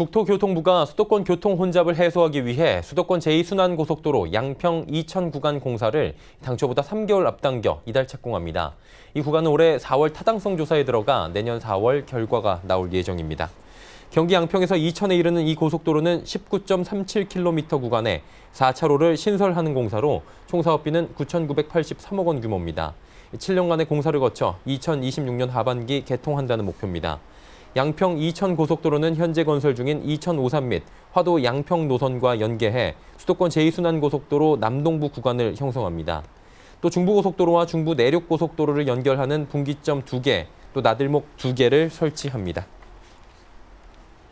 국토교통부가 수도권 교통 혼잡을 해소하기 위해 수도권 제2순환고속도로 양평 2천 구간 공사를 당초보다 3개월 앞당겨 이달 착공합니다. 이 구간은 올해 4월 타당성 조사에 들어가 내년 4월 결과가 나올 예정입니다. 경기 양평에서 2천에 이르는 이 고속도로는 19.37km 구간에 4차로를 신설하는 공사로 총 사업비는 9,983억 원 규모입니다. 7년간의 공사를 거쳐 2026년 하반기 개통한다는 목표입니다. 양평 이천 고속도로는 현재 건설 중인 이천 오산 및 화도 양평 노선과 연계해 수도권 제2순환고속도로 남동부 구간을 형성합니다. 또 중부고속도로와 중부 내륙고속도로를 연결하는 분기점 2개, 또 나들목 2개를 설치합니다.